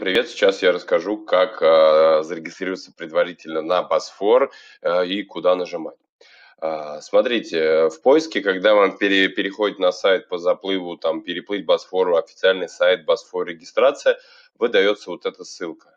Привет, сейчас я расскажу, как э, зарегистрироваться предварительно на Босфор э, и куда нажимать. А, э, смотрите, в поиске, когда вам пере, переходит на сайт по заплыву, там, переплыть Босфору, официальный сайт Босфор регистрация, выдается вот эта ссылка.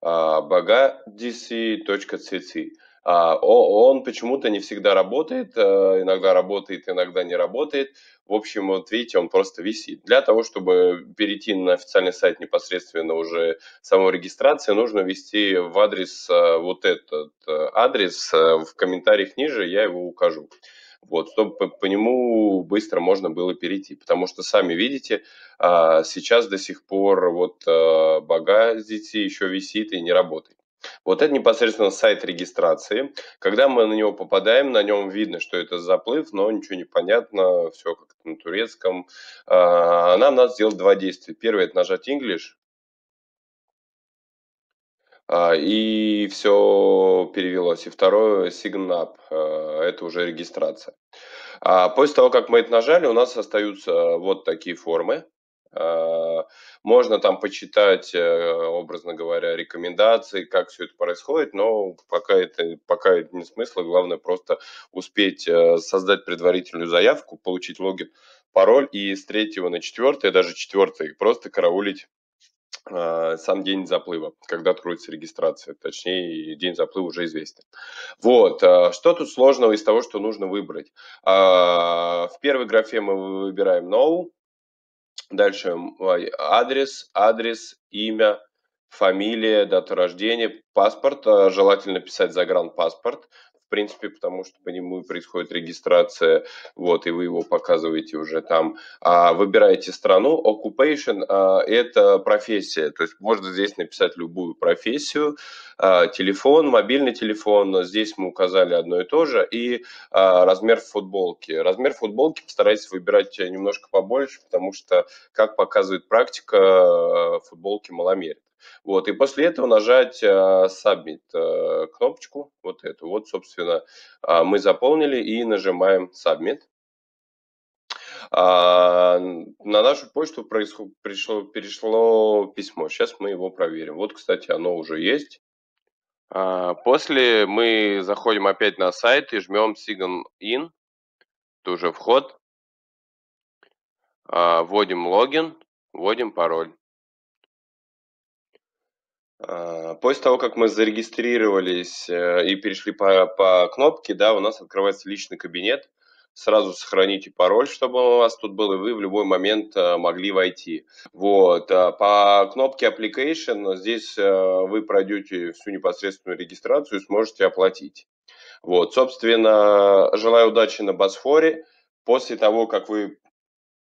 Э, bagadici.cc. А, он почему-то не всегда работает, э, иногда работает, иногда не работает. В общем, вот видите, он просто висит. Для того, чтобы перейти на официальный сайт непосредственно уже самой регистрации, нужно ввести в адрес э, вот этот э, адрес. В комментариях ниже я его укажу. Вот, чтобы по, по нему быстро можно было перейти. Потому что, сами видите, а, сейчас до сих пор вот багазите еще висит и не работает. Вот это непосредственно сайт регистрации. Когда мы на него попадаем, на нем видно, что это заплыв, но ничего не понятно, все как то на турецком. А, Нам надо сделать два действия. Первое – это нажать English, а, и все перевелось. И второе – Sign Up, а, это уже регистрация. После того, как мы это нажали, у нас остаются вот такие формы. А, можно там почитать, э, образно говоря, рекомендации, как все это происходит, но пока это, пока это не смысла. Главное просто успеть э, создать предварительную заявку, получить логин, пароль и с третьего на четвертый, а даже четвертый просто караулить а, сам день заплыва, когда откроется регистрация, точнее, день заплыва уже известен. Вот, что тут сложного из того, что нужно выбрать? В первой графе мы выбираем No, Дальше адрес, адрес, имя, фамилия, дата рождения, паспорт. А, желательно писать загранпаспорт принципе, потому что по нему и происходит регистрация, вот, и вы его показываете уже там. А, выбираете страну, occupation а, – это профессия, то есть можно здесь написать любую профессию, а, телефон, мобильный телефон, здесь мы указали одно и то же, и а, размер футболки. Размер футболки постарайтесь выбирать немножко побольше, потому что, как показывает практика, футболки маломерят. Вот, и после этого нажать а, Submit э, кнопочку, вот эту. Вот, собственно, а, мы заполнили и нажимаем Submit. А, на нашу почту происход... пришло, перешло письмо. Сейчас мы его проверим. Вот, кстати, оно уже есть. А, после мы заходим опять на сайт и жмем Sign In. тоже вход. вводим логин, вводим пароль. А, после того, как мы зарегистрировались э, и перешли по, по кнопке, да, у нас открывается личный кабинет. Сразу сохраните пароль, чтобы он у вас тут был, и вы в любой момент э, могли войти. Вот. А, по кнопке Application здесь э, вы пройдете всю непосредственную регистрацию и сможете оплатить. Вот, собственно, желаю удачи на Босфоре. После того, как вы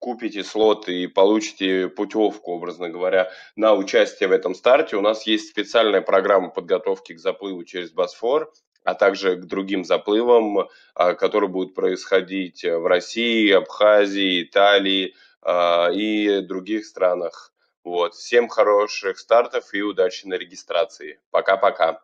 купите слот и получите путевку, образно говоря, на участие в этом старте. У нас есть специальная программа подготовки к заплыву через Босфор, а также к другим заплывам, а, которые будут происходить в России, Абхазии, Италии а, и других странах. Вот. Всем хороших стартов и удачи на регистрации. Пока-пока.